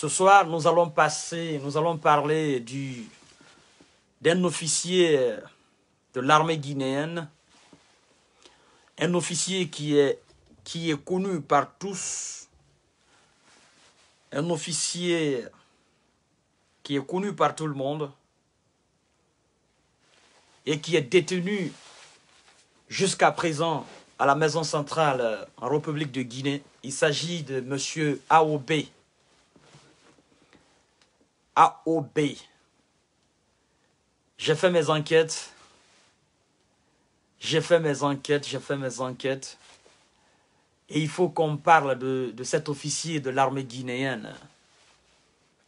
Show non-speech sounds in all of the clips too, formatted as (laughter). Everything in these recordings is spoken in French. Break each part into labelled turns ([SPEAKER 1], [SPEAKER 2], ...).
[SPEAKER 1] Ce soir, nous allons passer, nous allons parler du d'un officier de l'armée guinéenne, un officier qui est, qui est connu par tous, un officier qui est connu par tout le monde et qui est détenu jusqu'à présent à la maison centrale en République de Guinée. Il s'agit de M. Aobé. A J'ai fait mes enquêtes. J'ai fait mes enquêtes, j'ai fait mes enquêtes. Et il faut qu'on parle de, cet officier de l'armée guinéenne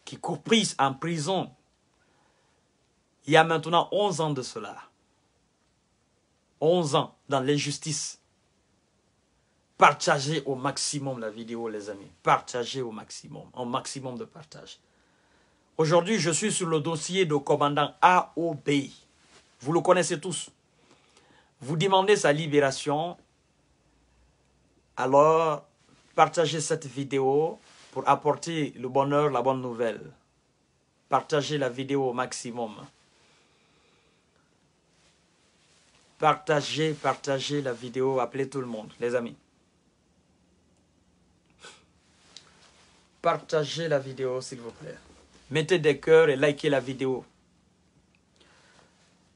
[SPEAKER 1] qui prise en prison il y a maintenant 11 ans de cela. 11 ans dans l'injustice. Partagez au maximum la vidéo, les amis. Partagez au maximum, un maximum de partage. Aujourd'hui, je suis sur le dossier de commandant AOB. Vous le connaissez tous. Vous demandez sa libération. Alors, partagez cette vidéo pour apporter le bonheur, la bonne nouvelle. Partagez la vidéo au maximum. Partagez, partagez la vidéo, appelez tout le monde, les amis. Partagez la vidéo, s'il vous plaît mettez des cœurs et likez la vidéo.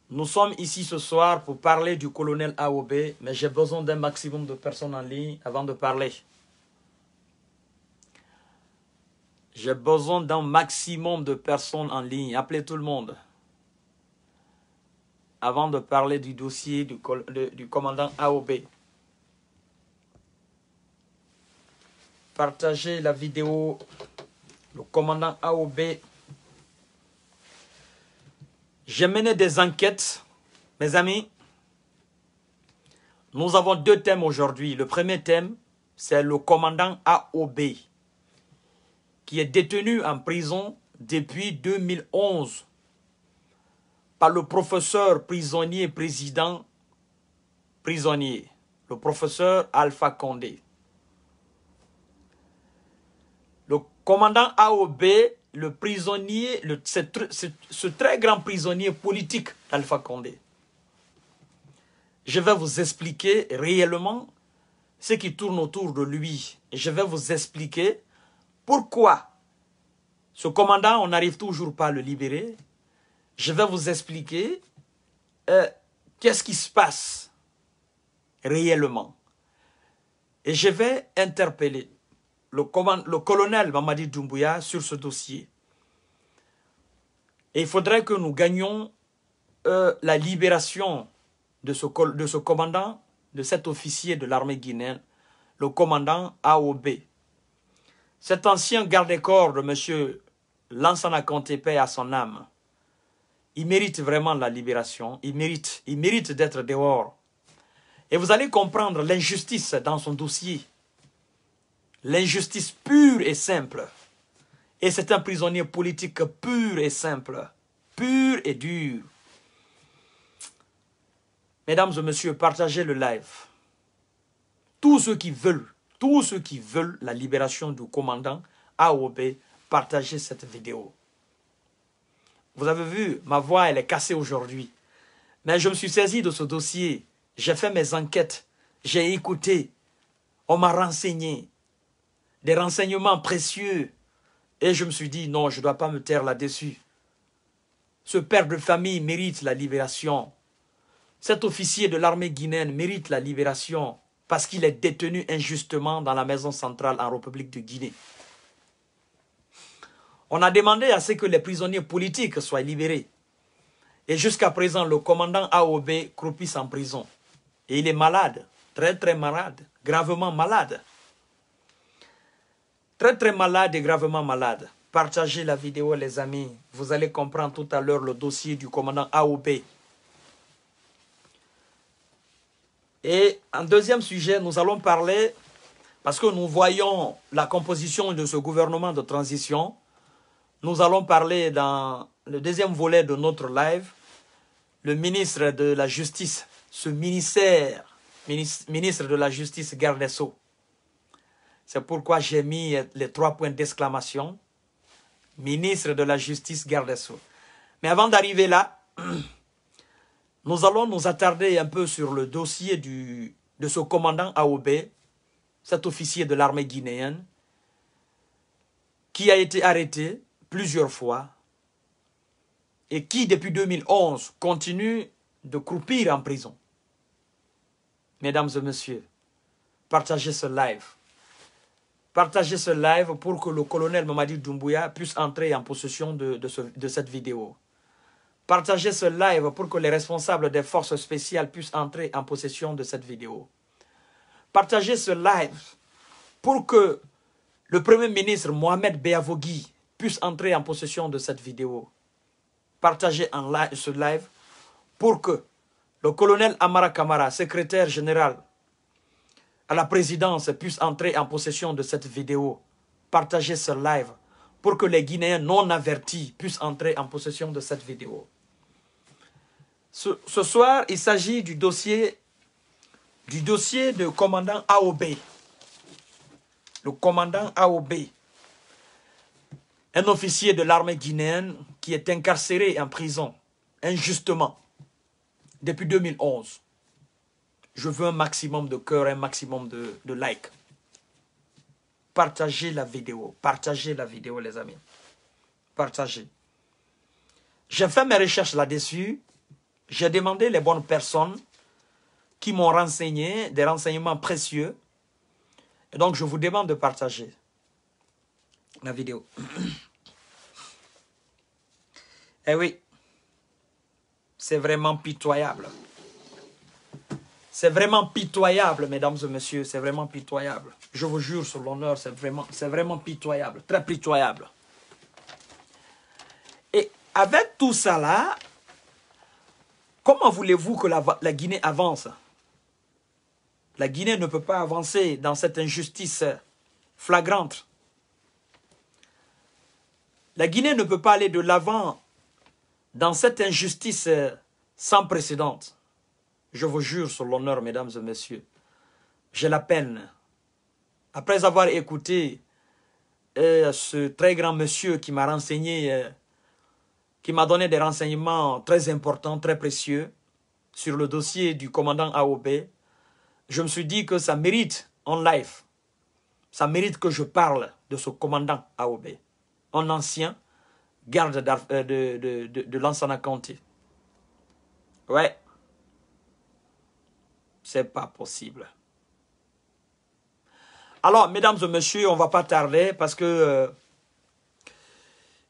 [SPEAKER 1] Nous sommes ici ce soir pour parler du colonel AOB, mais j'ai besoin d'un maximum de personnes en ligne avant de parler. J'ai besoin d'un maximum de personnes en ligne. Appelez tout le monde. Avant de parler du dossier du, commandant AOB. Partagez la vidéo le commandant AOB. J'ai mené des enquêtes, mes amis. Nous avons deux thèmes aujourd'hui. Le premier thème, c'est le commandant AOB, qui est détenu en prison depuis 2011 par le professeur prisonnier président prisonnier, le professeur Alpha Condé. commandant AOB, le prisonnier, ce, très grand prisonnier politique d'Alpha Condé. Je vais vous expliquer réellement ce qui tourne autour de lui. je vais vous expliquer pourquoi ce commandant, on n'arrive toujours pas à le libérer. Je vais vous expliquer euh, qu'est-ce qui se passe réellement. Et je vais interpeller le, colonel Mamadi Doumbouya sur ce dossier. Et il faudrait que nous gagnions euh, la libération de ce, commandant, de cet officier de l'armée guinéenne, le commandant AOB. Cet ancien garde-corps de M. Lansana conté à son âme, il mérite vraiment la libération, il mérite, il mérite d'être dehors. Et vous allez comprendre l'injustice dans son dossier l'injustice pure et simple. Et c'est un prisonnier politique pur et simple, pur et dur. Mesdames et messieurs, partagez le live. Tous ceux qui veulent, tous ceux qui veulent la libération du commandant AOB, partagez cette vidéo. Vous avez vu, ma voix, elle est cassée aujourd'hui. Mais je me suis saisi de ce dossier. J'ai fait mes enquêtes. J'ai écouté. On m'a renseigné des renseignements précieux. Et je me suis dit, non, je ne dois pas me taire là-dessus. Ce père de famille mérite la libération. Cet officier de l'armée guinéenne mérite la libération parce qu'il est détenu injustement dans la maison centrale en République de Guinée. On a demandé à ce que les prisonniers politiques soient libérés. Et jusqu'à présent, le commandant AOB croupit en prison. Et il est malade, très très malade, gravement malade très très malade et gravement malade. Partagez la vidéo les amis, vous allez comprendre tout à l'heure le dossier du commandant AOP. Et en deuxième sujet, nous allons parler, parce que nous voyons la composition de ce gouvernement de transition, nous allons parler dans le deuxième volet de notre live, le ministre de la Justice, ce ministère, ministre de la Justice Gardesso. C'est pourquoi j'ai mis les trois points d'exclamation. Ministre de la Justice, garde Mais avant d'arriver là, (clears throat) nous allons nous attarder un peu sur le dossier de ce commandant Aobé, cet officier de l'armée guinéenne, qui a été arrêté plusieurs fois et qui, depuis 2011, continue de croupir en prison. Mesdames et messieurs, partagez ce live partagez ce live pour que le colonel Mamadi Doumbouya puisse entrer en possession de, cette vidéo. Partagez ce live pour que les responsables des forces spéciales puissent entrer en possession de cette vidéo. Partagez ce live pour que le Premier ministre Mohamed Beavogui puisse entrer en possession de cette vidéo. Partagez en live, ce live pour que le colonel Amara Kamara, secrétaire général à la présidence puisse entrer en possession de cette vidéo, partager ce live pour que les Guinéens non avertis puissent entrer en possession de cette vidéo. Ce, soir, il s'agit du dossier, du dossier de commandant AOB. Le commandant AOB, un officier de l'armée guinéenne qui est incarcéré en prison injustement depuis 2011. Je veux un maximum de cœur, un maximum de, de likes. Partagez la vidéo. Partagez la vidéo, les amis. Partagez. J'ai fait mes recherches là-dessus. J'ai demandé les bonnes personnes qui m'ont renseigné, des renseignements précieux. Et donc, je vous demande de partager la vidéo. (coughs) eh oui, c'est vraiment pitoyable. C'est vraiment pitoyable, mesdames et messieurs, c'est vraiment pitoyable. Je vous jure sur l'honneur, c'est vraiment, vraiment pitoyable, très pitoyable. Et avec tout ça là, comment voulez-vous que la, la Guinée avance La Guinée ne peut pas avancer dans cette injustice flagrante. La Guinée ne peut pas aller de l'avant dans cette injustice sans précédent. Je vous jure sur l'honneur, mesdames et messieurs, j'ai la peine. Après avoir écouté euh, ce très grand monsieur qui m'a renseigné, euh, qui m'a donné des renseignements très importants, très précieux, sur le dossier du commandant AOB, je me suis dit que ça mérite en live, ça mérite que je parle de ce commandant AOB, un ancien garde euh, de, de, de, Ouais. C'est pas possible. Alors, mesdames et messieurs, on va pas tarder parce que euh,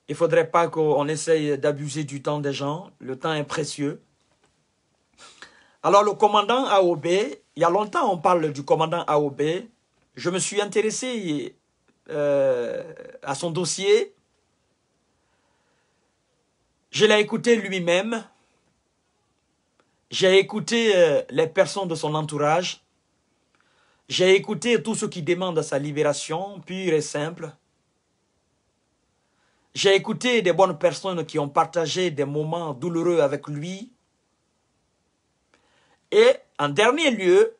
[SPEAKER 1] il faudrait pas qu'on essaye d'abuser du temps des gens. Le temps est précieux. Alors, le commandant AOB, il y a longtemps, on parle du commandant AOB. Je me suis intéressé euh, à son dossier. Je l'ai écouté lui-même. J'ai écouté euh, les personnes de son entourage. J'ai écouté tous ceux qui demandent sa libération pure et simple. J'ai écouté des bonnes personnes qui ont partagé des moments douloureux avec lui. Et en dernier lieu,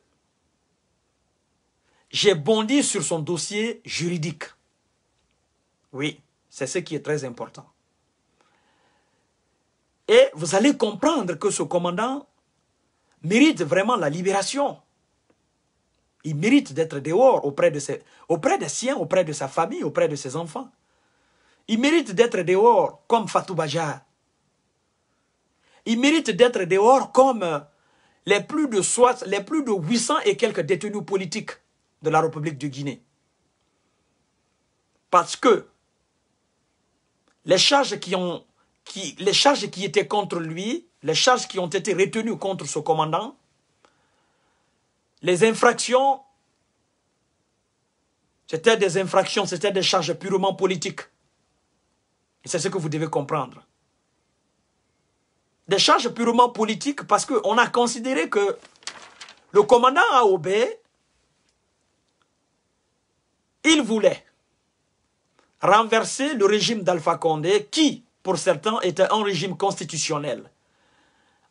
[SPEAKER 1] j'ai bondi sur son dossier juridique. Oui, c'est ce qui est très important. Et vous allez comprendre que ce commandant mérite vraiment la libération. Il mérite d'être dehors auprès de, ses, auprès des siens, auprès de sa famille, auprès de ses enfants. Il mérite d'être dehors comme Fatou Bajar. Il mérite d'être dehors comme euh, les plus de les plus de 800 et quelques détenus politiques de la République de Guinée. Parce que les charges qui, ont, qui, les charges qui étaient contre lui les charges qui ont été retenues contre ce commandant, les infractions, c'était des infractions, c'était des charges purement politiques. Et c'est ce que vous devez comprendre. Des charges purement politiques parce qu'on a considéré que le commandant a il voulait renverser le régime d'Alpha Condé qui, pour certains, était un régime constitutionnel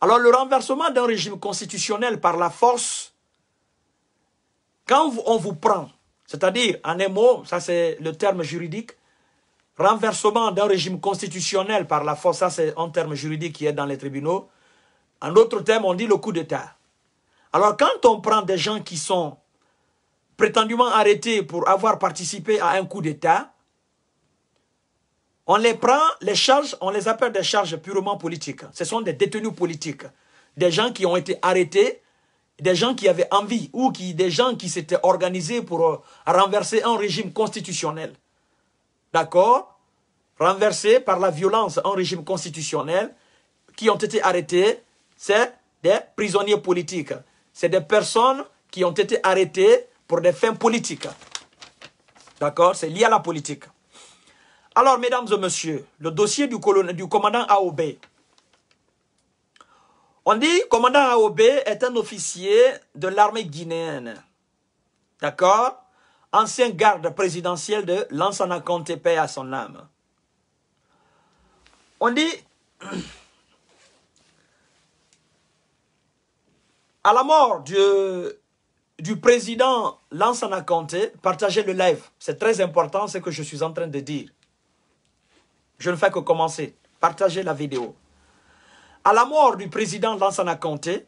[SPEAKER 1] alors le renversement d'un régime constitutionnel par la force, quand on vous prend, c'est-à-dire, en un mot, ça c'est le terme juridique, renversement d'un régime constitutionnel par la force, ça c'est un terme juridique qui est dans les tribunaux. En d'autres termes, on dit le coup d'État. Alors quand on prend des gens qui sont prétendument arrêtés pour avoir participé à un coup d'État, on les prend, les charges, on les appelle des charges purement politiques. Ce sont des détenus politiques, des gens qui ont été arrêtés, des gens qui avaient envie ou qui, des gens qui s'étaient organisés pour euh, renverser un régime constitutionnel. D'accord Renversé par la violence un régime constitutionnel, qui ont été arrêtés, c'est des prisonniers politiques. C'est des personnes qui ont été arrêtées pour des fins politiques. D'accord C'est lié à la politique. Alors, mesdames et messieurs, le dossier du, colonel, du commandant AOB. On dit commandant AOB est un officier de l'armée guinéenne. D'accord Ancien garde présidentiel de Lansana Conté, paix à son âme. On dit... (clears throat) À la mort du, du président Lansana Conté, partagez le live. C'est très important ce que je suis en train de dire. Je ne fais que commencer. Partagez la vidéo. À la mort du président Lansana Conté,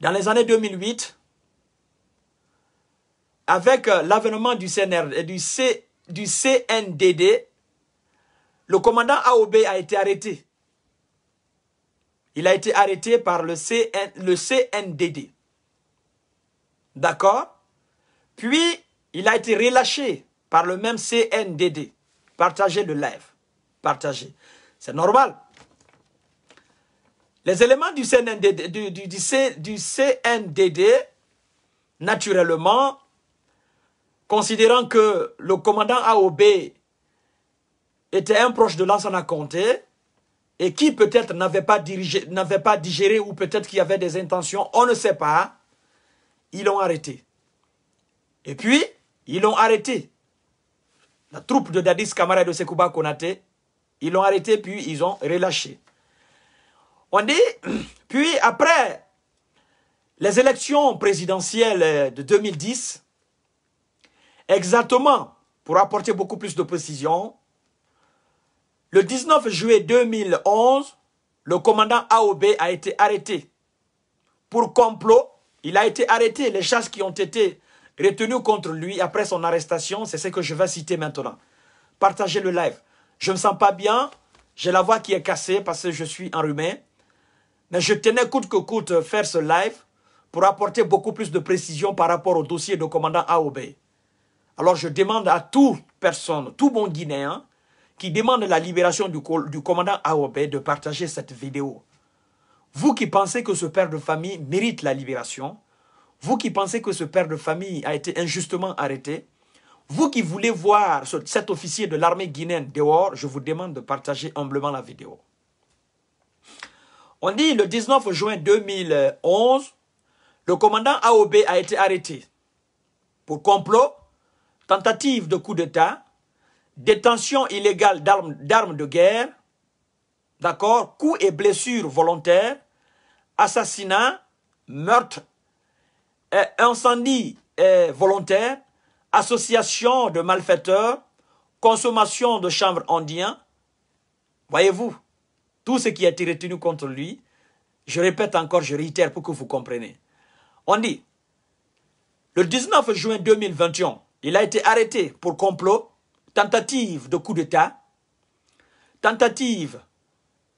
[SPEAKER 1] dans les années 2008, avec euh, l'avènement du, CNR, du, C, du CNDD, le commandant AOB a été arrêté. Il a été arrêté par le, le CNDD. D'accord Puis, il a été relâché par le même CNDD. Partager le live. partager. C'est normal. Les éléments du CNDD, du, naturellement, considérant que le commandant AOB était un proche de à Comté et qui peut-être n'avait pas, dirigé, n'avait pas digéré ou peut-être qu'il y avait des intentions, on ne sait pas, ils l'ont arrêté. Et puis, ils l'ont arrêté la troupe de Dadis Kamara de Sekouba Konate, ils l'ont arrêté puis ils ont relâché. On dit, (clears throat) puis après les élections présidentielles de 2010, exactement, pour apporter beaucoup plus de précision, le 19 juillet 2011, le commandant AOB a été arrêté. Pour complot, il a été arrêté. Les chasses qui ont été retenu contre lui après son arrestation, c'est ce que je vais citer maintenant. Partagez le live. Je ne me sens pas bien, j'ai la voix qui est cassée parce que je suis enrhumé. Mais je tenais coûte que coûte faire ce live pour apporter beaucoup plus de précision par rapport au dossier du commandant Aobe. Alors je demande à toute personne, tout bon Guinéen, qui demande la libération du, commandant Aobe de partager cette vidéo. Vous qui pensez que ce père de famille mérite la libération, vous qui pensez que ce père de famille a été injustement arrêté, vous qui voulez voir cet officier de l'armée guinéenne dehors, je vous demande de partager humblement la vidéo. On dit le 19 juin 2011, le commandant AOB a été arrêté pour complot, tentative de coup d'État, détention illégale d'armes de guerre, d'accord, coups et blessures volontaires, assassinat, meurtre incendie volontaire, association de malfaiteurs, consommation de chambres indien. Voyez-vous, tout ce qui a été retenu contre lui, je répète encore, je réitère pour que vous compreniez. On dit, le 19 juin 2021, il a été arrêté pour complot, tentative de coup d'État, tentative,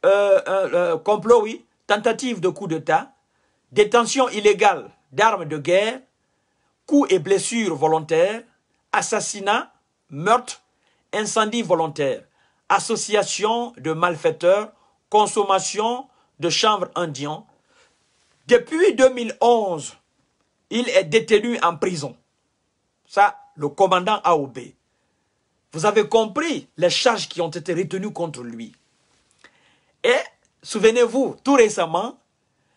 [SPEAKER 1] euh, euh, euh, complot, oui, tentative de coup d'État, détention illégale d'armes de guerre, coups et blessures volontaires, assassinats, meurtres, incendies volontaires, association de malfaiteurs, consommation de chanvre indien. Depuis 2011, il est détenu en prison. Ça, le commandant AOB. Vous avez compris les charges qui ont été retenues contre lui. Et souvenez-vous, tout récemment,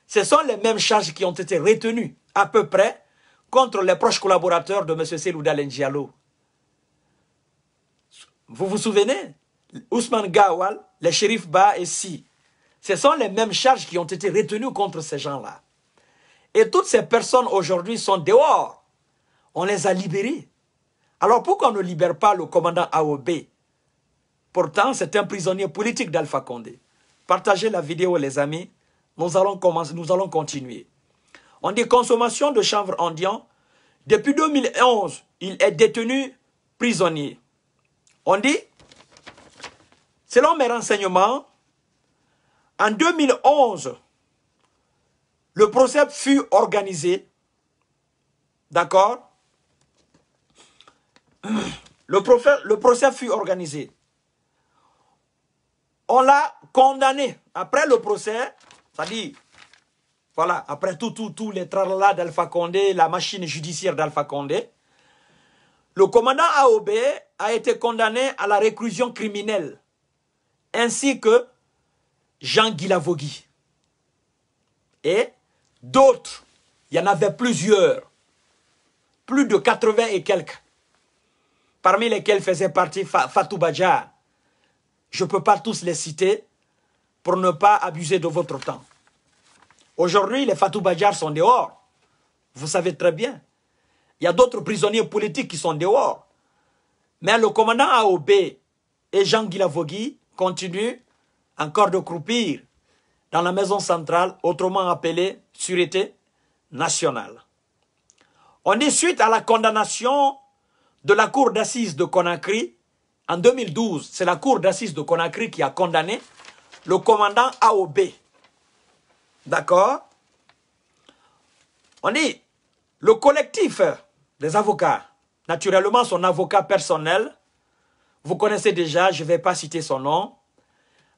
[SPEAKER 1] ce sont les mêmes charges qui ont été retenues à peu près contre les proches collaborateurs de M. Selouda Lengialo. Vous vous souvenez Ousmane Gawal, les shérifs Ba et Si. Ce sont les mêmes charges qui ont été retenues contre ces gens-là. Et toutes ces personnes aujourd'hui sont dehors. On les a libérées. Alors pourquoi on ne libère pas le commandant AOB Pourtant, c'est un prisonnier politique d'Alpha Condé. Partagez la vidéo, les amis. Nous allons, commencer, nous allons continuer. On dit consommation de chanvre indien, depuis 2011, il est détenu prisonnier. On dit, selon mes renseignements, en 2011, le procès fut organisé. D'accord (clears throat) le, le procès fut organisé. On l'a condamné. Après le procès, c'est-à-dire voilà, après tout, tout, tout les tralala d'Alpha Condé, la machine judiciaire d'Alpha Condé, le commandant AOB a été condamné à la réclusion criminelle, ainsi que Jean Guilavogui. Et d'autres, il y en avait plusieurs, plus de 80 et quelques, parmi lesquels faisait partie Fatou Badjar. Je ne peux pas tous les citer pour ne pas abuser de votre temps. Aujourd'hui, les Fatou Badjar sont dehors. Vous savez très bien. Il y a d'autres prisonniers politiques qui sont dehors. Mais le commandant AOB et Jean Guilavogui continuent encore de croupir dans la maison centrale, autrement appelée Sûreté nationale. On est suite à la condamnation de la cour d'assises de Conakry en 2012. C'est la cour d'assises de Conakry qui a condamné le commandant AOB D'accord On dit, le collectif des avocats, naturellement son avocat personnel, vous connaissez déjà, je ne vais pas citer son nom,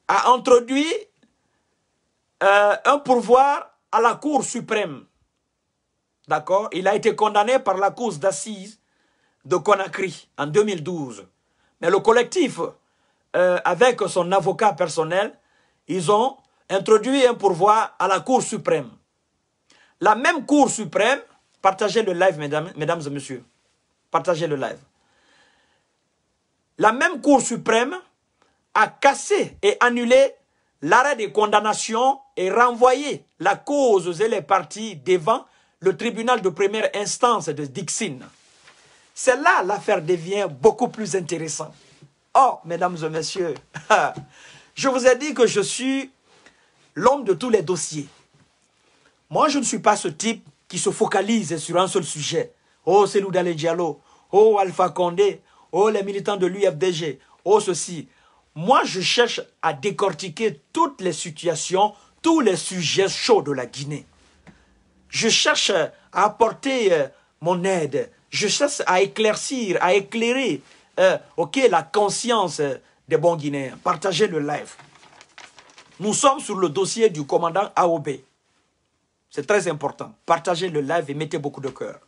[SPEAKER 1] a introduit euh, un pouvoir à la Cour suprême. D'accord Il a été condamné par la Cour d'assises de Conakry en 2012. Mais le collectif, euh, avec son avocat personnel, ils ont introduit un pourvoi à la Cour suprême. La même Cour suprême, partagez le live, mesdames, mesdames et messieurs, partagez le live. La même Cour suprême a cassé et annulé l'arrêt des condamnations et renvoyé la cause et les parties devant le tribunal de première instance de Dixine. C'est là l'affaire devient beaucoup plus intéressante. Oh, mesdames et messieurs, (laughs) je vous ai dit que je suis l'homme de tous les dossiers. Moi, je ne suis pas ce type qui se focalise sur un seul sujet. Oh, c'est l'Oudale Diallo. Oh, Alpha Condé. Oh, les militants de l'UFDG. Oh, ceci. Moi, je cherche à décortiquer toutes les situations, tous les sujets chauds de la Guinée. Je cherche à apporter euh, mon aide. Je cherche à éclaircir, à éclairer euh, ok, la conscience euh, des bons Guinéens. Partagez le live. Nous sommes sur le dossier du commandant AOB. C'est très important. Partagez le live et mettez beaucoup de cœur.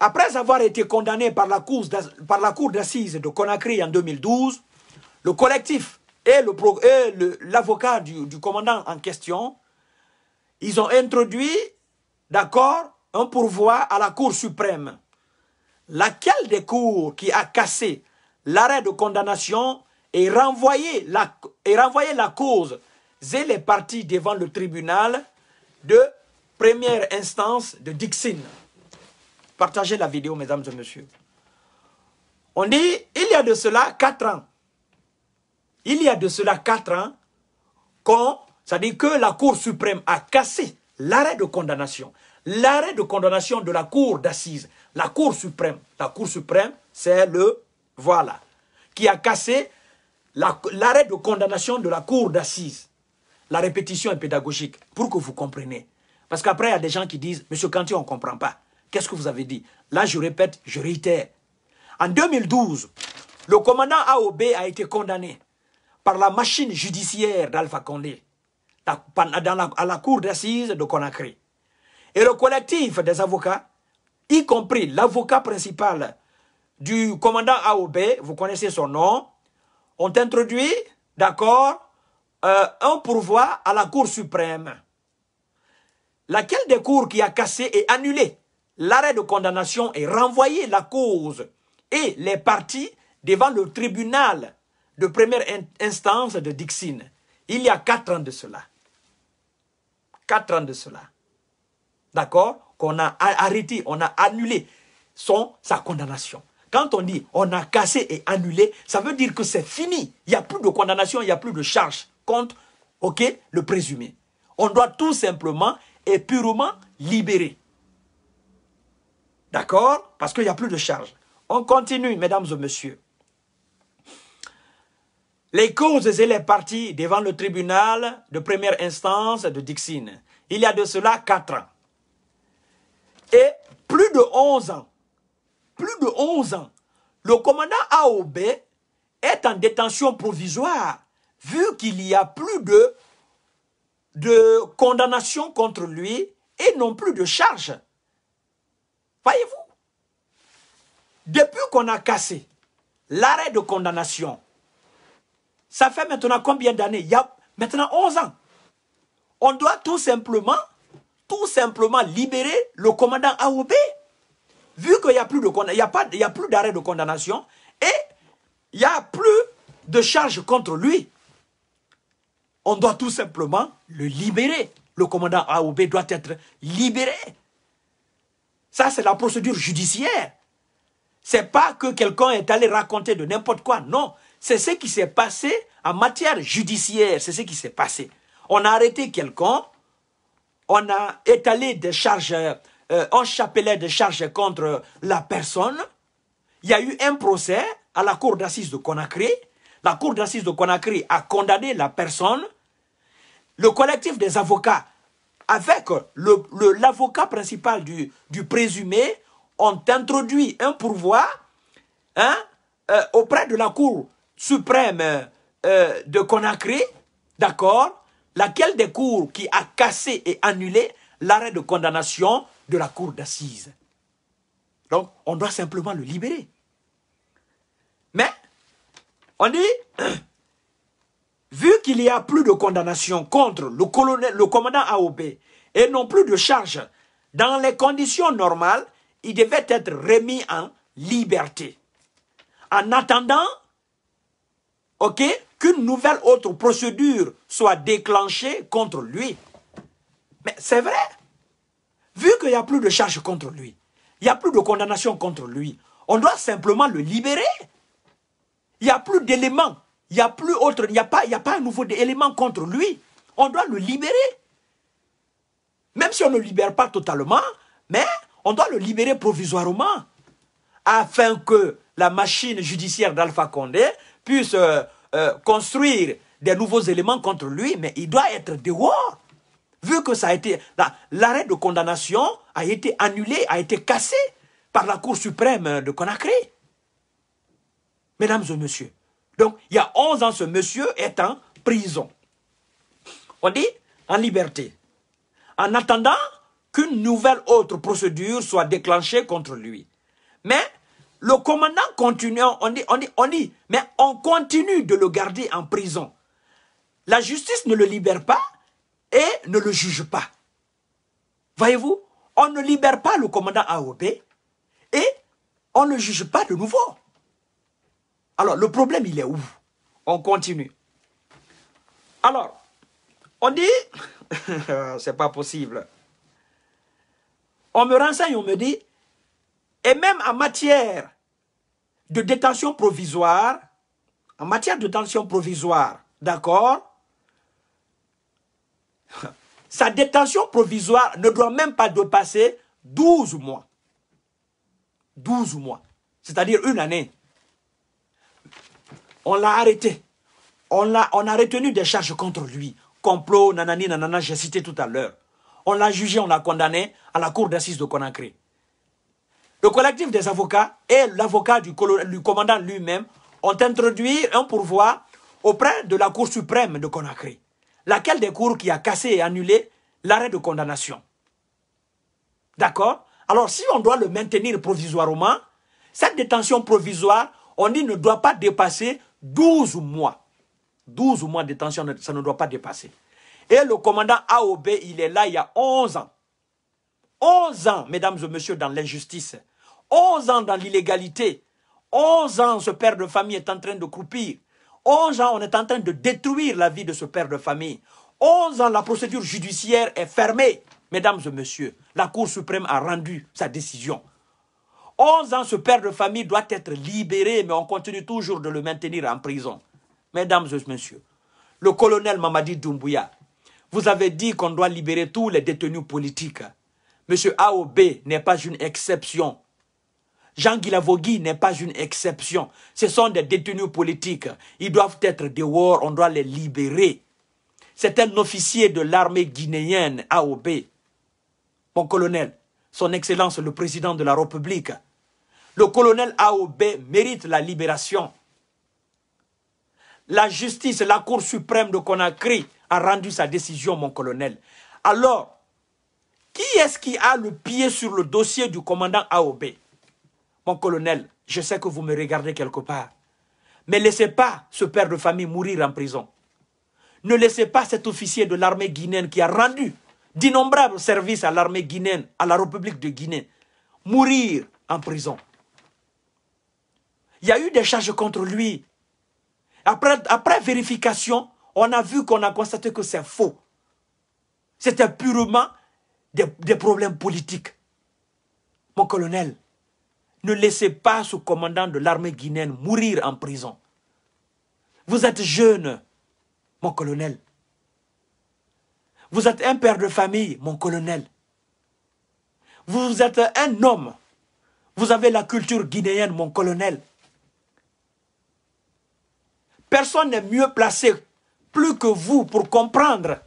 [SPEAKER 1] Après avoir été condamné par la cour d'assises de Conakry en 2012, le collectif et l'avocat du, commandant en question, ils ont introduit, d'accord, un pourvoi à la Cour suprême. Laquelle des cours qui a cassé l'arrêt de condamnation et renvoyer la, et la cause et les parties devant le tribunal de première instance de Dixine. Partagez la vidéo, mesdames et messieurs. On dit, il y a de cela quatre ans. Il y a de cela quatre ans Quand. c'est-à-dire que la Cour suprême a cassé l'arrêt de condamnation. L'arrêt de condamnation de la Cour d'assises. La Cour suprême. La Cour suprême, c'est le, voilà, qui a cassé l'arrêt de condamnation de la cour d'assises, la répétition est pédagogique pour que vous compreniez. Parce qu'après, il y a des gens qui disent, Monsieur Kanty on ne comprend pas. Qu'est-ce que vous avez dit Là, je répète, je réitère. En 2012, le commandant AOB a été condamné par la machine judiciaire d'Alpha Condé à la cour d'assises de Conakry. Et le collectif des avocats, y compris l'avocat principal du commandant AOB, vous connaissez son nom, ont introduit, d'accord, euh, un pourvoi à la Cour suprême. Laquelle des cours qui a cassé et annulé l'arrêt de condamnation et renvoyé la cause et les parties devant le tribunal de première instance de Dixine. Il y a quatre ans de cela. Quatre ans de cela. D'accord Qu'on a arrêté, on a annulé son, sa condamnation. Quand on dit on a cassé et annulé, ça veut dire que c'est fini. Il n'y a plus de condamnation, il n'y a plus de charge contre ok, le présumé. On doit tout simplement et purement libérer. D'accord Parce qu'il n'y a plus de charge. On continue, mesdames et messieurs. Les causes et les parties devant le tribunal de première instance de Dixine. Il y a de cela 4 ans. Et plus de 11 ans plus de 11 ans. Le commandant AOB est en détention provisoire vu qu'il y a plus de, de condamnations contre lui et non plus de charges. Voyez-vous Depuis qu'on a cassé l'arrêt de condamnation, ça fait maintenant combien d'années Il y a maintenant 11 ans. On doit tout simplement, tout simplement libérer le commandant AOB vu qu'il n'y a plus d'arrêt de, condamnation et il n'y a plus de charges contre lui, on doit tout simplement le libérer. Le commandant AOB doit être libéré. Ça, c'est la procédure judiciaire. C'est pas que quelqu'un est allé raconter de n'importe quoi. Non, c'est ce qui s'est passé en matière judiciaire. C'est ce qui s'est passé. On a arrêté quelqu'un, on a étalé des charges euh, euh, un chapelet de charges contre la personne. Il y a eu un procès à la cour d'assises de Conakry. La cour d'assises de Conakry a condamné la personne. Le collectif des avocats, avec l'avocat le, principal du, du, présumé, ont introduit un pourvoi hein, euh, auprès de la cour suprême euh, de Conakry, d'accord, laquelle des cours qui a cassé et annulé l'arrêt de condamnation de la cour d'assises. Donc, on doit simplement le libérer. Mais, on dit, (clears throat) vu qu'il n'y a plus de condamnation contre le, colonel, le commandant AOB et non plus de charge, dans les conditions normales, il devait être remis en liberté. En attendant, ok, qu'une nouvelle autre procédure soit déclenchée contre lui. Mais c'est vrai, vu qu'il n'y a plus de charges contre lui, il n'y a plus de condamnation contre lui, on doit simplement le libérer. Il n'y a plus d'éléments, il n'y a plus autre, il a, pas, il a pas un nouveau élément contre lui. On doit le libérer. Même si on ne le libère pas totalement, mais on doit le libérer provisoirement afin que la machine judiciaire d'Alpha Condé puisse euh, euh, construire des nouveaux éléments contre lui, mais il doit être dehors. Vu que ça a été, l'arrêt de condamnation a été annulé, a été cassé par la Cour suprême de Conakry. Mesdames et messieurs. Donc, il y a 11 ans, ce monsieur est en prison. On dit en liberté. En attendant qu'une nouvelle autre procédure soit déclenchée contre lui. Mais le commandant continue, on dit, on dit, on dit, mais on continue de le garder en prison. La justice ne le libère pas et ne le juge pas. Voyez-vous, on ne libère pas le commandant AOP et on ne juge pas de nouveau. Alors, le problème, il est où On continue. Alors, on dit, (laughs) c'est pas possible. On me renseigne, on me dit, et même en matière de détention provisoire, en matière de détention provisoire, d'accord, sa détention provisoire ne doit même pas dépasser 12 mois. 12 mois, c'est-à-dire une année. On l'a arrêté. On a, on a retenu des charges contre lui. Complot, nanani, nanana, j'ai cité tout à l'heure. On l'a jugé, on l'a condamné à la cour d'assises de Conakry. Le collectif des avocats et l'avocat du, du commandant lui-même ont introduit un pourvoi auprès de la Cour suprême de Conakry laquelle des cours qui a cassé et annulé l'arrêt de condamnation. D'accord Alors, si on doit le maintenir provisoirement, cette détention provisoire, on dit ne doit pas dépasser 12 mois. 12 mois de détention, ça ne doit pas dépasser. Et le commandant AOB, il est là il y a 11 ans. 11 ans, mesdames et messieurs, dans l'injustice. 11 ans dans l'illégalité. 11 ans, ce père de famille est en train de croupir. 11 ans, on est en train de détruire la vie de ce père de famille. 11 ans, la procédure judiciaire est fermée. Mesdames et messieurs, la Cour suprême a rendu sa décision. 11 ans, ce père de famille doit être libéré, mais on continue toujours de le maintenir en prison. Mesdames et messieurs, le colonel Mamadi Doumbouya, vous avez dit qu'on doit libérer tous les détenus politiques. Monsieur AOB n'est pas une exception. Jean Guilavogui n'est pas une exception. Ce sont des détenus politiques. Ils doivent être dehors, on doit les libérer. C'est un officier de l'armée guinéenne, AOB. Mon colonel, son Excellence le Président de la République, le colonel AOB mérite la libération. La justice, la Cour suprême de Conakry a rendu sa décision, mon colonel. Alors, qui est-ce qui a le pied sur le dossier du commandant AOB mon colonel, je sais que vous me regardez quelque part, mais laissez pas ce père de famille mourir en prison. Ne laissez pas cet officier de l'armée guinéenne qui a rendu d'innombrables services à l'armée guinéenne, à la République de Guinée, mourir en prison. Il y a eu des charges contre lui. Après, vérification, on a vu qu'on a constaté que c'est faux. C'était purement des problèmes politiques. Mon colonel, ne laissez pas ce commandant de l'armée guinéenne mourir en prison. Vous êtes jeune, mon colonel. Vous êtes un père de famille, mon colonel. Vous êtes un homme. Vous avez la culture guinéenne, mon colonel. Personne n'est mieux placé plus que vous pour comprendre.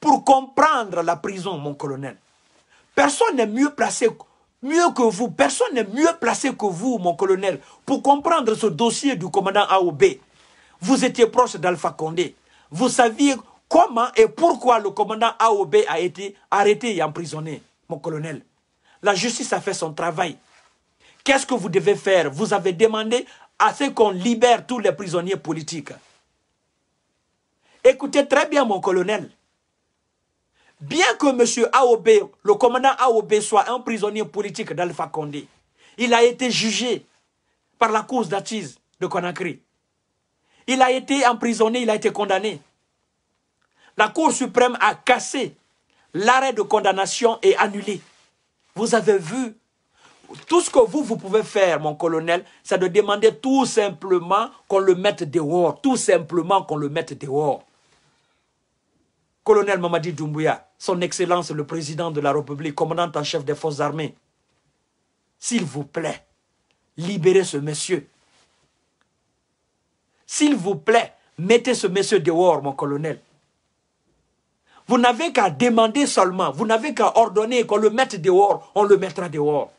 [SPEAKER 1] Pour comprendre la prison, mon colonel. Personne n'est mieux placé mieux que vous, personne n'est mieux placé que vous, mon colonel, pour comprendre ce dossier du commandant AOB. Vous étiez proche d'Alpha Condé. Vous saviez comment et pourquoi le commandant AOB a été arrêté et emprisonné, mon colonel. La justice a fait son travail. Qu'est-ce que vous devez faire Vous avez demandé à ce qu'on libère tous les prisonniers politiques. Écoutez très bien, mon colonel. Bien que M. Aobé, le commandant Aobé, soit un prisonnier politique d'Alpha Condé, il a été jugé par la cause d'attise de Conakry. Il a été emprisonné, il a été condamné. La Cour suprême a cassé l'arrêt de condamnation et annulé. Vous avez vu tout ce que vous, vous pouvez faire, mon colonel, c'est de demander tout simplement qu'on le mette dehors. Tout simplement qu'on le mette dehors. Colonel Mamadi Doumbouya, son Excellence le Président de la République, commandant en chef des forces armées, s'il vous plaît, libérez ce monsieur. S'il vous plaît, mettez ce monsieur dehors, mon colonel. Vous n'avez qu'à demander seulement, vous n'avez qu'à ordonner qu'on le mette dehors, on le mettra dehors.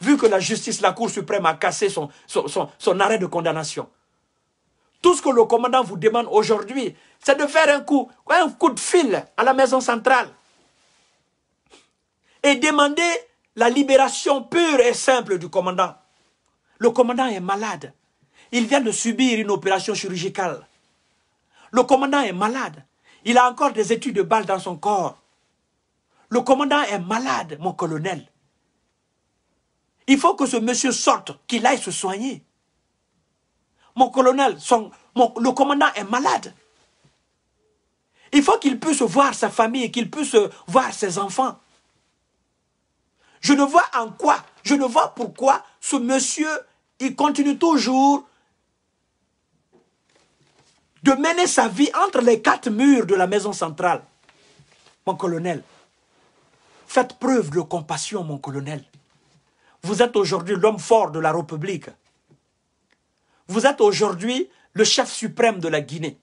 [SPEAKER 1] Vu que la justice, la Cour suprême a cassé son, arrêt de condamnation. Tout ce que le commandant vous demande aujourd'hui, c'est de faire un coup, un coup de fil à la maison centrale et demander la libération pure et simple du commandant. Le commandant est malade. Il vient de subir une opération chirurgicale. Le commandant est malade. Il a encore des études de balles dans son corps. Le commandant est malade, mon colonel. Il faut que ce monsieur sorte, qu'il aille se soigner. Mon colonel, le commandant est malade. Il faut qu'il puisse voir sa famille, qu'il puisse voir ses enfants. Je ne vois en quoi, je ne vois pourquoi ce monsieur, il continue toujours de mener sa vie entre les quatre murs de la maison centrale. Mon colonel, faites preuve de compassion, mon colonel. Vous êtes aujourd'hui l'homme fort de la République. Vous êtes aujourd'hui le chef suprême de la Guinée.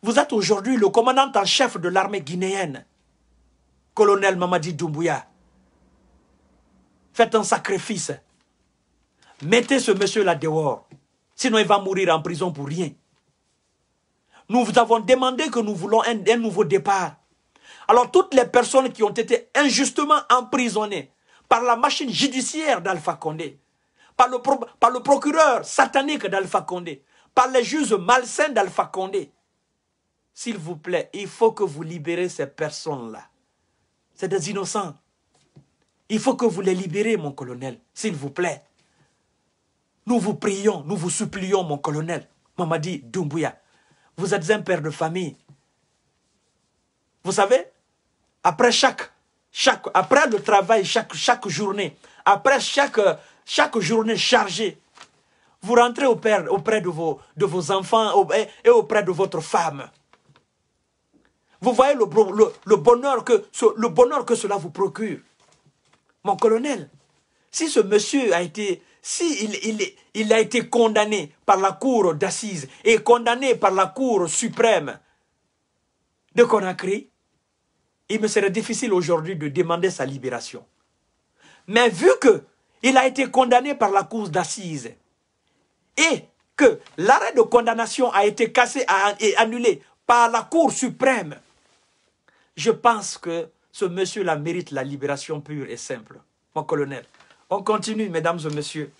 [SPEAKER 1] Vous êtes aujourd'hui le commandant en chef de l'armée guinéenne. Colonel Mamadi Doumbouya, Faites un sacrifice. Mettez ce monsieur-là dehors. Sinon, il va mourir en prison pour rien. Nous vous avons demandé que nous voulons un, nouveau départ. Alors, toutes les personnes qui ont été injustement emprisonnées par la machine judiciaire d'Alpha Condé, par le, par le procureur satanique d'Alpha Condé, par les juges malsains d'Alpha Condé, s'il vous plaît, il faut que vous libérez ces personnes-là. C'est des innocents. Il faut que vous les libérez, mon colonel, s'il vous plaît. Nous vous prions, nous vous supplions, mon colonel. dit, Dumbuya, vous êtes un père de famille. Vous savez, après chaque, chaque, après le travail, chaque, chaque journée, après chaque, chaque journée chargée, vous rentrez auprès, de, vos, de vos enfants et auprès de votre femme. Vous voyez le, bonheur que, le bonheur que cela vous procure mon colonel, si ce monsieur a été, il, a été condamné par la cour d'assises et condamné par la cour suprême de Conakry, il me serait difficile aujourd'hui de demander sa libération. Mais vu que il a été condamné par la cour d'assises et que l'arrêt de condamnation a été cassé et annulé par la cour suprême, je pense que ce monsieur-là mérite la libération pure et simple. Mon colonel. On continue, mesdames et messieurs.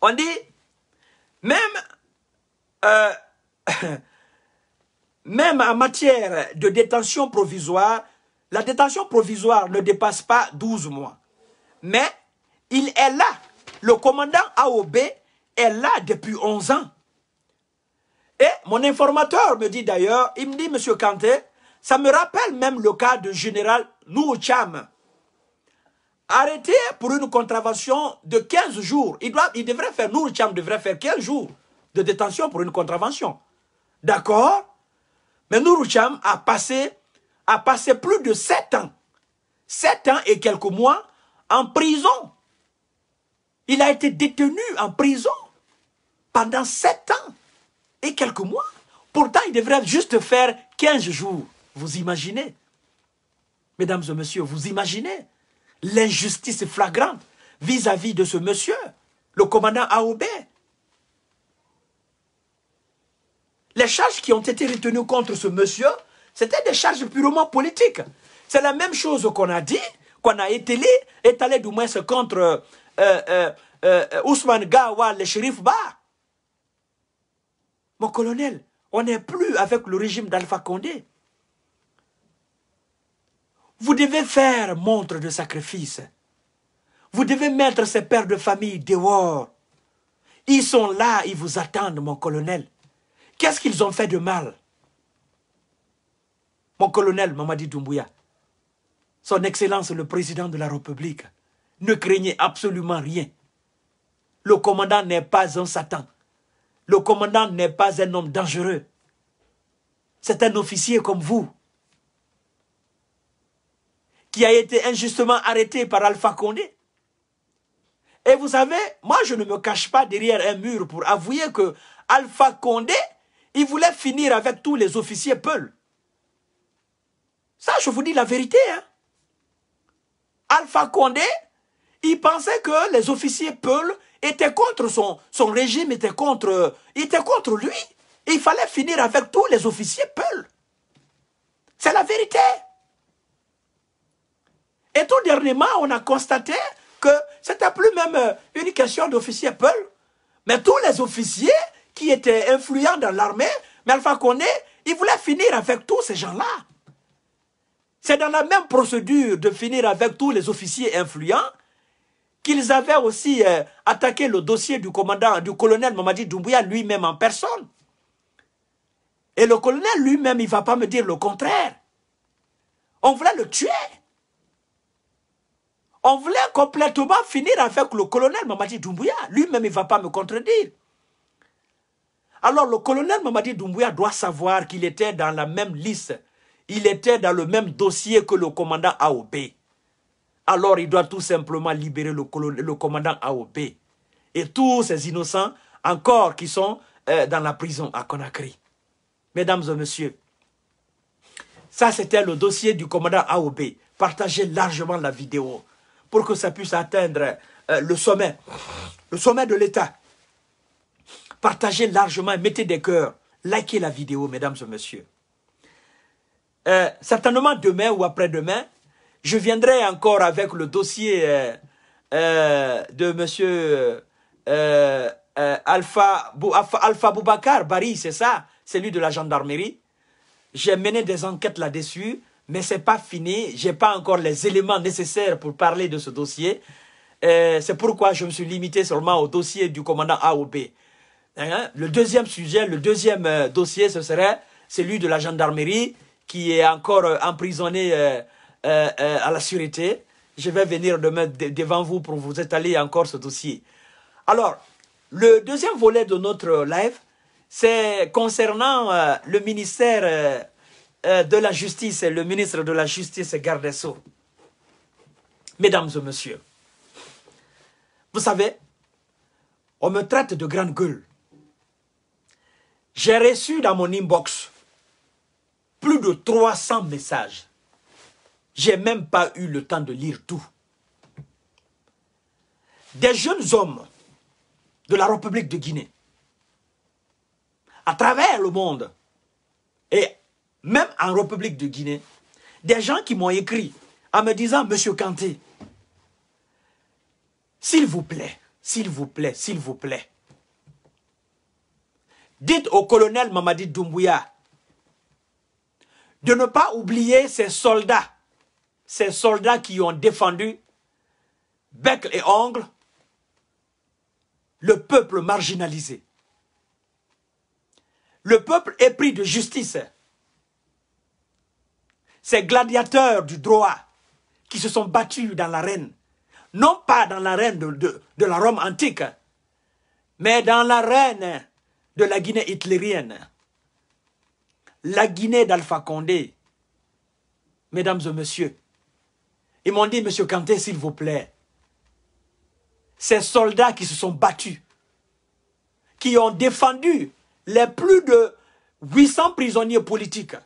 [SPEAKER 1] On dit, même, euh, (coughs) même en matière de détention provisoire, la détention provisoire ne dépasse pas 12 mois. Mais il est là. Le commandant AOB est là depuis 11 ans. Et mon informateur me dit d'ailleurs, il me dit, Monsieur Kanté, ça me rappelle même le cas du général Tcham. arrêté pour une contravention de 15 jours. Il, doit, il devrait faire, devrait faire 15 jours de détention pour une contravention. D'accord Mais Nouroucham a passé, a passé plus de 7 ans, 7 ans et quelques mois en prison. Il a été détenu en prison pendant 7 ans et quelques mois. Pourtant, il devrait juste faire 15 jours. Vous imaginez, mesdames et messieurs, vous imaginez l'injustice flagrante vis-à-vis de ce monsieur, le commandant Aoubé. Les charges qui ont été retenues contre ce monsieur, c'était des charges purement politiques. C'est la même chose qu'on a dit, qu'on a étalé, étalé du moins contre euh, euh, euh, Ousmane Gawa, le shérif Ba. Mon colonel, on n'est plus avec le régime d'Alpha Condé. Vous devez faire montre de sacrifice. Vous devez mettre ces pères de famille dehors. Ils sont là, ils vous attendent, mon colonel. Qu'est-ce qu'ils ont fait de mal Mon colonel Mamadi Doumbouya, son Excellence le Président de la République, ne craignez absolument rien. Le commandant n'est pas un Satan. Le commandant n'est pas un homme dangereux. C'est un officier comme vous qui a été injustement arrêté par Alpha Condé. Et vous savez, moi je ne me cache pas derrière un mur pour avouer que Alpha Condé, il voulait finir avec tous les officiers Peul. Ça, je vous dis la vérité. Hein. Alpha Condé, il pensait que les officiers Peul étaient contre son, son régime, était contre, euh, étaient contre lui. Il fallait finir avec tous les officiers Peul. C'est la vérité. Et tout dernièrement, on a constaté que c'était plus même euh, une question d'officier Peul, mais tous les officiers qui étaient influents dans l'armée, mais Alpha ils voulaient voulaient finir avec tous ces gens-là. C'est dans la même procédure de finir avec tous les officiers influents qu'ils avaient aussi euh, attaqué le dossier du commandant, du colonel Mamadi Doumbouya lui-même en personne. Et le colonel lui-même, il ne va pas me dire le contraire. On voulait le tuer on voulait complètement finir avec le colonel Mamadi Doumbouya. Lui-même, il ne va pas me contredire. Alors, le colonel Mamadi Doumbouya doit savoir qu'il était dans la même liste. Il était dans le même dossier que le commandant AOB. Alors, il doit tout simplement libérer le, commandant AOB. Et tous ces innocents encore qui sont euh, dans la prison à Conakry. Mesdames et messieurs, ça c'était le dossier du commandant AOB. Partagez largement la vidéo pour que ça puisse atteindre euh, le sommet, le sommet de l'État. Partagez largement, mettez des cœurs, likez la vidéo, mesdames et messieurs. Euh, certainement demain ou après-demain, je viendrai encore avec le dossier euh, de monsieur Alpha, Alpha, Boubacar Bari, c'est ça, celui de la gendarmerie. J'ai mené des enquêtes là-dessus mais ce n'est pas fini. Je n'ai pas encore les éléments nécessaires pour parler de ce dossier. Euh, c'est pourquoi je me suis limité seulement au dossier du commandant A ou B. Hein? Le deuxième sujet, le deuxième euh, dossier, ce serait celui de la gendarmerie qui est encore euh, emprisonné euh, à la sûreté. Je vais venir demain devant vous pour vous étaler encore ce dossier. Alors, le deuxième volet de notre live, c'est concernant le ministère euh, de la justice et le ministre de la justice Gardesso. Mesdames et messieurs, vous savez, on me traite de grande gueule. J'ai reçu dans mon inbox plus de 300 messages. J'ai même pas eu le temps de lire tout. Des jeunes hommes de la République de Guinée, à travers le monde et même en République de Guinée, des gens qui m'ont écrit en me disant, Monsieur Kanté, s'il vous plaît, s'il vous plaît, s'il vous plaît, dites au colonel Mamadi Doumbouya de ne pas oublier ces soldats, ces soldats qui ont défendu bec et ongle le peuple marginalisé, le peuple épris de justice, ces gladiateurs du droit qui se sont battus dans l'arène, non pas dans l'arène de, de, la Rome antique, mais dans l'arène de la Guinée hitlérienne, la Guinée d'Alpha Condé. Mesdames et messieurs, ils m'ont dit, Monsieur Kanté, s'il vous plaît, ces soldats qui se sont battus, qui ont défendu les plus de 800 prisonniers politiques,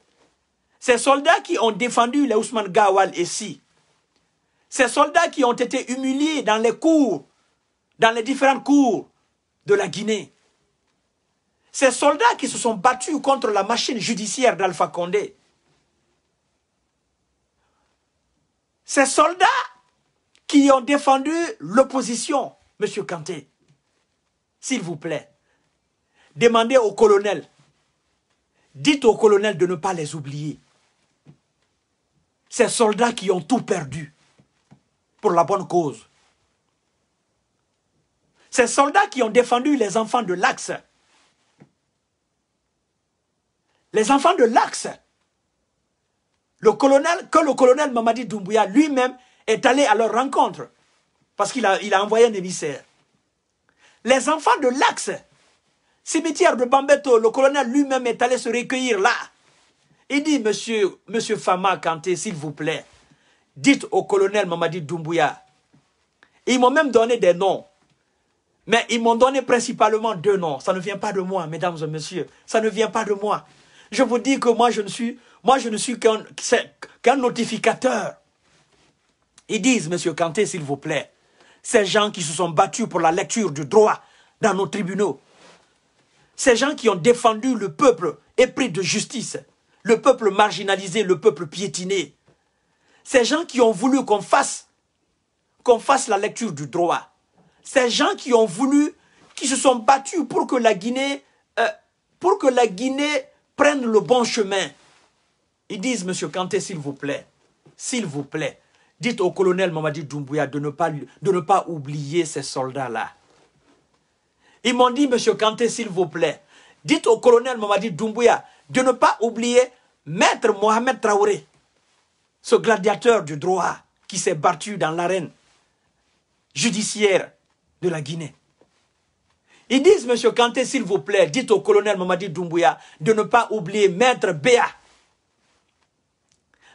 [SPEAKER 1] ces soldats qui ont défendu les Ousmane Gawal ici, ces soldats qui ont été humiliés dans les cours, dans les différentes cours de la Guinée, ces soldats qui se sont battus contre la machine judiciaire d'Alpha Condé, ces soldats qui ont défendu l'opposition, Monsieur Kanté, s'il vous plaît, demandez au colonel, dites au colonel de ne pas les oublier ces soldats qui ont tout perdu pour la bonne cause. Ces soldats qui ont défendu les enfants de l'Axe. Les enfants de l'Axe. Le colonel, que le colonel Mamadi Doumbouya lui-même est allé à leur rencontre parce qu'il a, il a envoyé un émissaire. Les enfants de l'Axe, cimetière de Bambeto, le colonel lui-même est allé se recueillir là il dit, monsieur, monsieur Fama Kanté, s'il vous plaît, dites au colonel Mamadi Doumbouya. Ils m'ont même donné des noms. Mais ils m'ont donné principalement deux noms. Ça ne vient pas de moi, mesdames et messieurs. Ça ne vient pas de moi. Je vous dis que moi, je ne suis, moi, je ne suis qu'un, notificateur. Ils disent, monsieur Kanté, s'il vous plaît, ces gens qui se sont battus pour la lecture du droit dans nos tribunaux, ces gens qui ont défendu le peuple et pris de justice, le peuple marginalisé, le peuple piétiné. Ces gens qui ont voulu qu'on fasse, qu'on fasse la lecture du droit. Ces gens qui ont voulu, qui se sont battus pour que la Guinée, euh, pour que la Guinée prenne le bon chemin. Ils disent, Monsieur Kanté, s'il vous plaît, s'il vous plaît, dites au colonel Mamadi Doumbouya de ne pas, de ne pas oublier ces soldats-là. Ils m'ont dit, Monsieur Kanté, s'il vous plaît, dites au colonel Mamadi Doumbouya de ne pas oublier Maître Mohamed Traoré, ce gladiateur du droit qui s'est battu dans l'arène judiciaire de la Guinée. Ils disent, Monsieur Kanté, s'il vous plaît, dites au colonel Mamadi Doumbouya de ne pas oublier Maître Béa.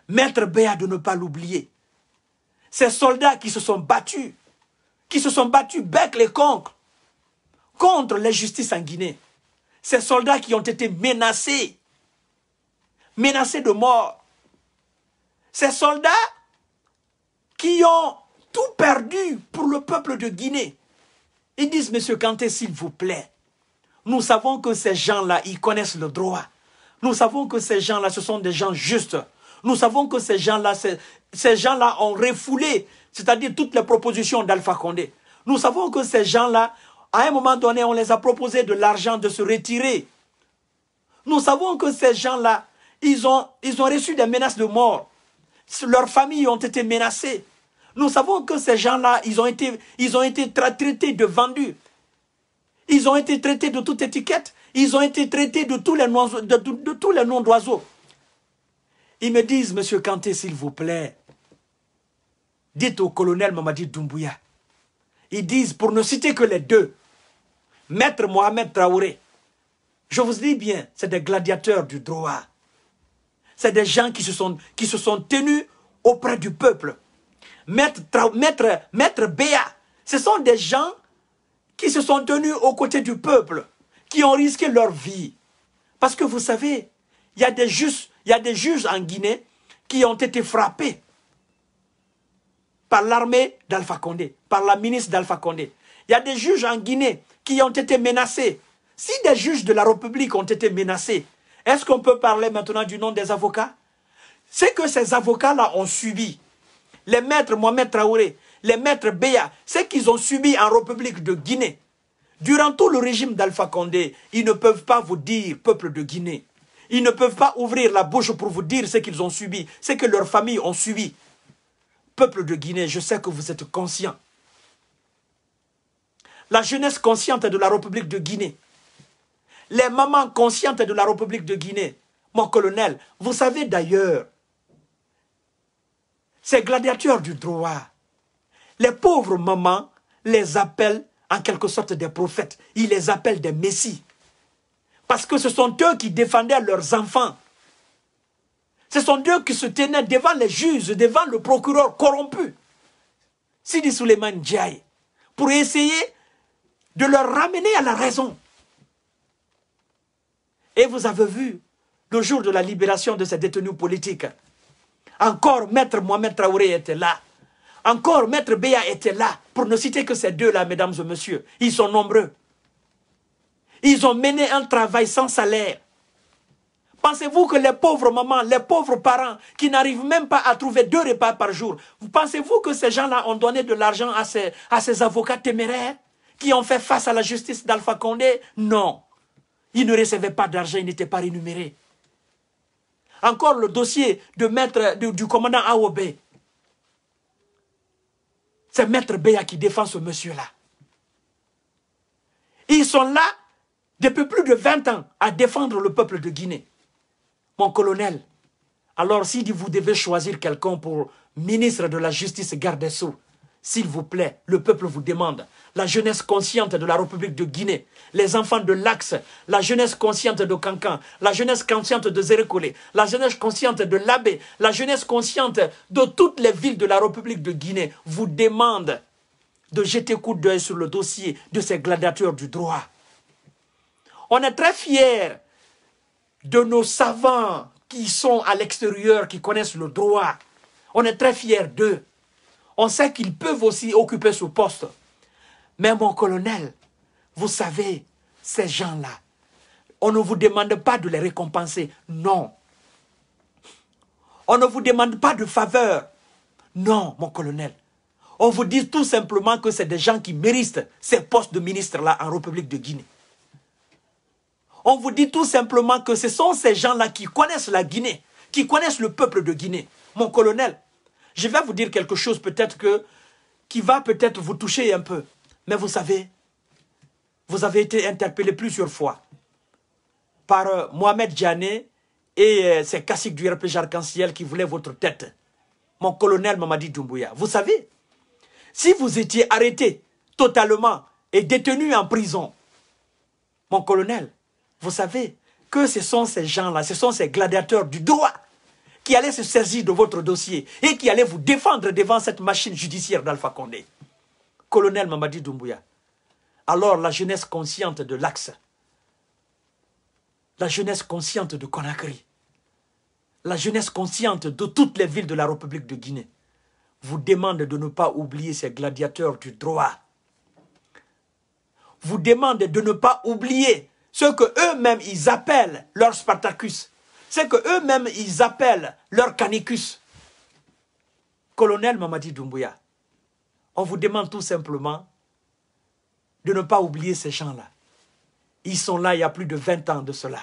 [SPEAKER 1] Maître Béa, de ne pas l'oublier. Ces soldats qui se sont battus, qui se sont battus bec les conques contre justice en Guinée. Ces soldats qui ont été menacés menacés de mort. Ces soldats qui ont tout perdu pour le peuple de Guinée. Ils disent, Monsieur Kanté, s'il vous plaît, nous savons que ces gens-là, ils connaissent le droit. Nous savons que ces gens-là, ce sont des gens justes. Nous savons que ces gens-là, ces, ces gens-là ont refoulé, c'est-à-dire toutes les propositions d'Alpha Condé. Nous savons que ces gens-là, à un moment donné, on les a proposé de l'argent de se retirer. Nous savons que ces gens-là, ils ont, ils ont reçu des menaces de mort. Leurs familles ont été menacées. Nous savons que ces gens-là, ils ont été, ils ont été traités de vendus. Ils ont été traités de toute étiquette. Ils ont été traités de tous les noms, d'oiseaux. Ils me disent, Monsieur Kanté, s'il vous plaît, dites au colonel Mamadi Doumbouya. Ils disent, pour ne citer que les deux, Maître Mohamed Traoré. Je vous dis bien, c'est des gladiateurs du droit c'est des gens qui se, sont, qui se sont tenus auprès du peuple. Maître, maître, maître Béa, ce sont des gens qui se sont tenus aux côtés du peuple, qui ont risqué leur vie. Parce que vous savez, il y a il y a des juges en Guinée qui ont été frappés par l'armée d'Alpha Condé, par la ministre d'Alpha Condé. Il y a des juges en Guinée qui ont été menacés. Si des juges de la République ont été menacés, est-ce qu'on peut parler maintenant du nom des avocats C'est que ces avocats-là ont subi. Les maîtres Mohamed Traoré, les maîtres Béa, ce qu'ils ont subi en République de Guinée. Durant tout le régime d'Alpha Condé, ils ne peuvent pas vous dire, peuple de Guinée. Ils ne peuvent pas ouvrir la bouche pour vous dire ce qu'ils ont subi, ce que leurs familles ont subi. Peuple de Guinée, je sais que vous êtes conscient. La jeunesse consciente de la République de Guinée les mamans conscientes de la République de Guinée, mon colonel, vous savez d'ailleurs, ces gladiateurs du droit, les pauvres mamans les appellent en quelque sorte des prophètes, ils les appellent des messies. Parce que ce sont eux qui défendaient leurs enfants. Ce sont eux qui se tenaient devant les juges, devant le procureur corrompu, Sidi Souleymane Djaye, pour essayer de leur ramener à la raison. Et vous avez vu, le jour de la libération de ces détenus politiques, encore Maître Mohamed Traoré était là. Encore Maître Béa était là. Pour ne citer que ces deux-là, mesdames et messieurs, ils sont nombreux. Ils ont mené un travail sans salaire. Pensez-vous que les pauvres mamans, les pauvres parents qui n'arrivent même pas à trouver deux repas par jour, pensez-vous que ces gens-là ont donné de l'argent à ces, à ces avocats téméraires qui ont fait face à la justice d'Alpha Condé Non. Il ne recevait pas d'argent, il n'était pas rémunéré. Encore le dossier de maître, du commandant A.O.B. C'est maître Béa qui défend ce monsieur-là. Ils sont là depuis plus de 20 ans à défendre le peuple de Guinée. Mon colonel, alors si vous devez choisir quelqu'un pour ministre de la Justice, garde des s'il vous plaît, le peuple vous demande. La jeunesse consciente de la République de Guinée, les enfants de l'Axe, la jeunesse consciente de Cancan, la jeunesse consciente de Zérécolé, la jeunesse consciente de l'Abbé, la jeunesse consciente de toutes les villes de la République de Guinée vous demande de jeter coup d'œil sur le dossier de ces gladiateurs du droit. On est très fiers de nos savants qui sont à l'extérieur, qui connaissent le droit. On est très fiers d'eux. On sait qu'ils peuvent aussi occuper ce poste. Mais mon colonel, vous savez, ces gens-là, on ne vous demande pas de les récompenser. Non. On ne vous demande pas de faveur. Non, mon colonel. On vous dit tout simplement que c'est des gens qui méritent ces postes de ministre-là en République de Guinée. On vous dit tout simplement que ce sont ces gens-là qui connaissent la Guinée, qui connaissent le peuple de Guinée. Mon colonel, je vais vous dire quelque chose peut-être que qui va peut-être vous toucher un peu. Mais vous savez, vous avez été interpellé plusieurs fois par euh, Mohamed Djané et ses euh, caciques du RPG Arc-en-Ciel qui voulaient votre tête. Mon colonel Mamadi Doumbouya. Vous savez, si vous étiez arrêté totalement et détenu en prison, mon colonel, vous savez que ce sont ces gens-là, ce sont ces gladiateurs du droit qui allait se saisir de votre dossier et qui allait vous défendre devant cette machine judiciaire d'Alpha Condé. Colonel Mamadi Doumbouya, alors la jeunesse consciente de l'Axe, la jeunesse consciente de Conakry, la jeunesse consciente de toutes les villes de la République de Guinée, vous demande de ne pas oublier ces gladiateurs du droit. Vous demande de ne pas oublier ce que eux-mêmes ils appellent leur Spartacus, c'est qu'eux-mêmes, ils appellent leur canicus. Colonel Mamadi Doumbouya, on vous demande tout simplement de ne pas oublier ces gens-là. Ils sont là il y a plus de 20 ans de cela.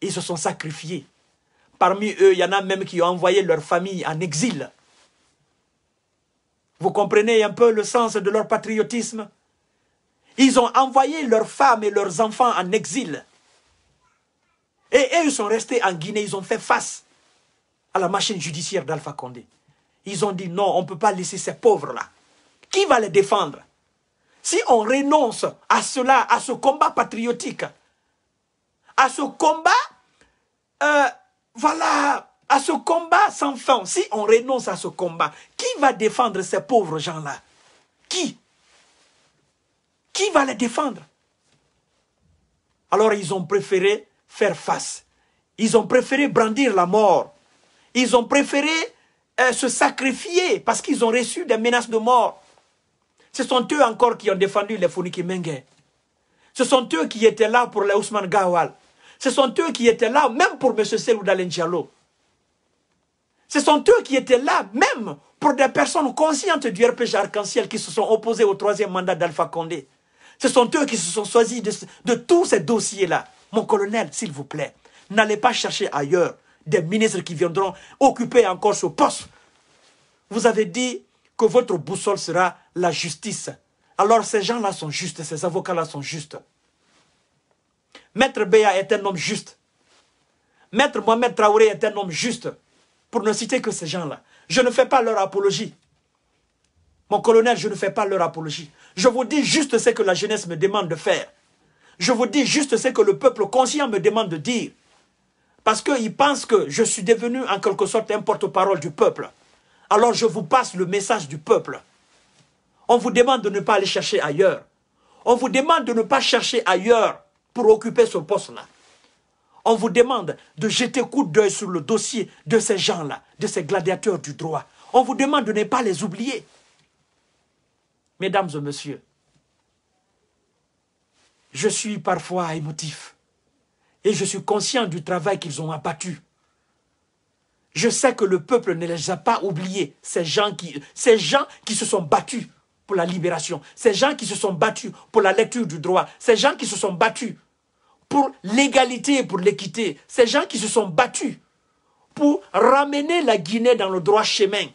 [SPEAKER 1] Ils se sont sacrifiés. Parmi eux, il y en a même qui ont envoyé leur famille en exil. Vous comprenez un peu le sens de leur patriotisme Ils ont envoyé leurs femmes et leurs enfants en exil et, eux ils sont restés en Guinée, ils ont fait face à la machine judiciaire d'Alpha Condé. Ils ont dit non, on ne peut pas laisser ces pauvres-là. Qui va les défendre Si on renonce à cela, à ce combat patriotique, à ce combat, euh, voilà, à ce combat sans fin, si on renonce à ce combat, qui va défendre ces pauvres gens-là Qui Qui va les défendre Alors ils ont préféré faire face. Ils ont préféré brandir la mort. Ils ont préféré euh, se sacrifier parce qu'ils ont reçu des menaces de mort. Ce sont eux encore qui ont défendu les Funikimengue. Ce sont eux qui étaient là pour les Ousmane Gawal. Ce sont eux qui étaient là même pour M. Selou Diallo. Ce sont eux qui étaient là même pour des personnes conscientes du RPG Arc-en-Ciel qui se sont opposées au troisième mandat d'Alpha Condé. Ce sont eux qui se sont choisis de tous ces dossiers-là. Mon colonel, s'il vous plaît, n'allez pas chercher ailleurs des ministres qui viendront occuper encore ce poste. Vous avez dit que votre boussole sera la justice. Alors ces gens-là sont justes, ces avocats-là sont justes. Maître Béa est un homme juste. Maître Mohamed Traoré est un homme juste. Pour ne citer que ces gens-là. Je ne fais pas leur apologie. Mon colonel, je ne fais pas leur apologie. Je vous dis juste ce que la jeunesse me demande de faire. Je vous dis juste ce que le peuple conscient me demande de dire. Parce qu'il pense que je suis devenu en quelque sorte un porte-parole du peuple. Alors je vous passe le message du peuple. On vous demande de ne pas aller chercher ailleurs. On vous demande de ne pas chercher ailleurs pour occuper ce poste-là. On vous demande de jeter coup d'œil sur le dossier de ces gens-là, de ces gladiateurs du droit. On vous demande de ne pas les oublier. Mesdames et messieurs, je suis parfois émotif. Et je suis conscient du travail qu'ils ont abattu. Je sais que le peuple ne les a pas oubliés, ces gens qui, ces gens qui se sont battus pour la libération, ces gens qui se sont battus pour la lecture du droit, ces gens qui se sont battus pour l'égalité et pour l'équité, ces gens qui se sont battus pour ramener la Guinée dans le droit chemin,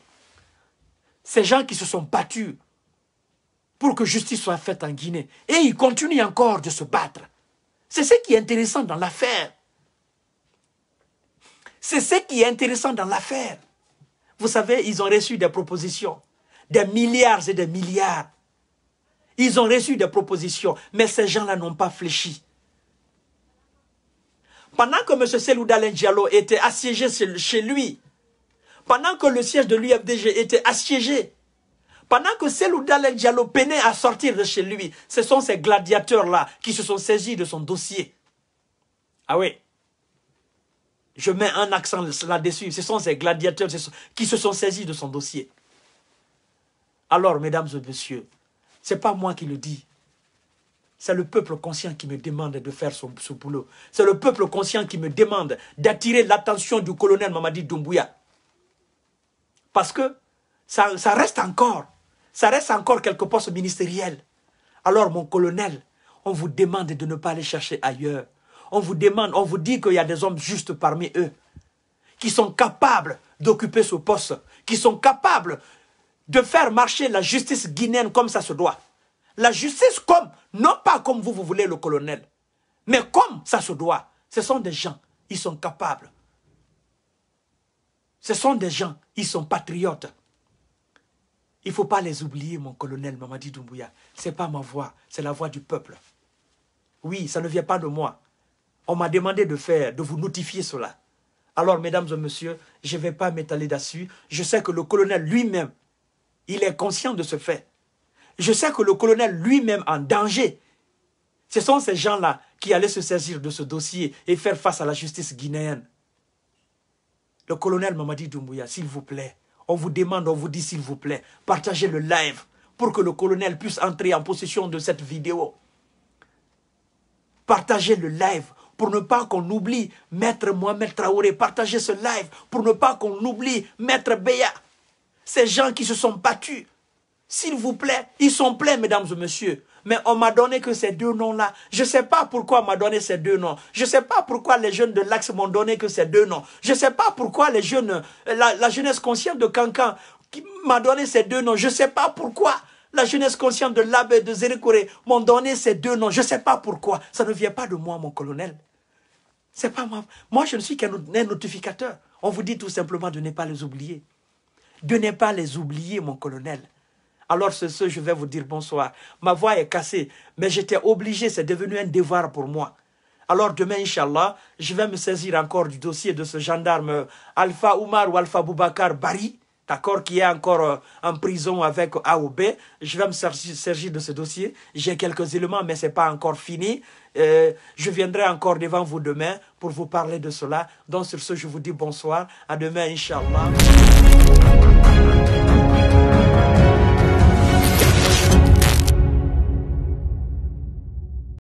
[SPEAKER 1] ces gens qui se sont battus pour que justice soit faite en Guinée. Et ils continuent encore de se battre. C'est ce qui est intéressant dans l'affaire. C'est ce qui est intéressant dans l'affaire. Vous savez, ils ont reçu des propositions, des milliards et des milliards. Ils ont reçu des propositions, mais ces gens-là n'ont pas fléchi. Pendant que M. Selouda Diallo était assiégé chez lui, pendant que le siège de l'UFDG était assiégé, pendant que Selou Diallo peinait à sortir de chez lui, ce sont ces gladiateurs-là qui se sont saisis de son dossier. Ah oui. Je mets un accent là-dessus. Ce sont ces gladiateurs qui se sont saisis de son dossier. Alors, mesdames et messieurs, ce n'est pas moi qui le dis. C'est le peuple conscient qui me demande de faire son, ce boulot. C'est le peuple conscient qui me demande d'attirer l'attention du colonel Mamadi Doumbouya. Parce que ça reste encore ça reste encore quelques postes ministériels. Alors, mon colonel, on vous demande de ne pas aller chercher ailleurs. On vous demande, on vous dit qu'il y a des hommes justes parmi eux, qui sont capables d'occuper ce poste, qui sont capables de faire marcher la justice guinéenne comme ça se doit. La justice comme, non pas comme vous, vous voulez le colonel, mais comme ça se doit. Ce sont des gens, ils sont capables. Ce sont des gens, ils sont patriotes. Il ne faut pas les oublier, mon colonel Mamadi Doumbouya. Ce n'est pas ma voix, c'est la voix du peuple. Oui, ça ne vient pas de moi. On m'a demandé de faire, de vous notifier cela. Alors, mesdames et messieurs, je ne vais pas m'étaler dessus. Je sais que le colonel lui-même, il est conscient de ce fait. Je sais que le colonel lui-même en danger. Ce sont ces gens-là qui allaient se saisir de ce dossier et faire face à la justice guinéenne. Le colonel Mamadi Doumbouya, s'il vous plaît, on vous demande, on vous dit s'il vous plaît, partagez le live pour que le colonel puisse entrer en possession de cette vidéo. Partagez le live pour ne pas qu'on oublie Maître Mohamed Traoré. Partagez ce live pour ne pas qu'on oublie Maître Béa. Ces gens qui se sont battus. S'il vous plaît, ils sont pleins, mesdames et messieurs. Mais on m'a donné que ces deux noms-là. Je ne sais pas pourquoi on m'a donné ces deux noms. Je ne sais pas pourquoi les jeunes de l'Axe m'ont donné que ces deux noms. Je ne sais pas pourquoi les jeunes, euh, la, jeunesse consciente de Cancan m'a donné ces deux noms. Je ne sais pas pourquoi la jeunesse consciente de l'Abbé de Zerikoure m'ont donné ces deux noms. Je ne sais pas pourquoi. Ça ne vient pas de moi, mon colonel. C'est pas moi. Moi, je ne suis qu'un notificateur. On vous dit tout simplement de ne pas les oublier. De ne pas les oublier, mon colonel alors sur ce, je vais vous dire bonsoir. Ma voix est cassée, mais j'étais obligé, c'est devenu un devoir pour moi. Alors demain, Inch'Allah, je vais me saisir encore du dossier de ce gendarme euh, Alpha Oumar ou Alpha Boubacar Bari, d'accord, qui est encore euh, en prison avec A ou B. Je vais me saisir de ce dossier. J'ai quelques éléments, mais ce n'est pas encore fini. Euh, je viendrai encore devant vous demain pour vous parler de cela. Donc sur ce, je vous dis bonsoir. À demain, Inch'Allah.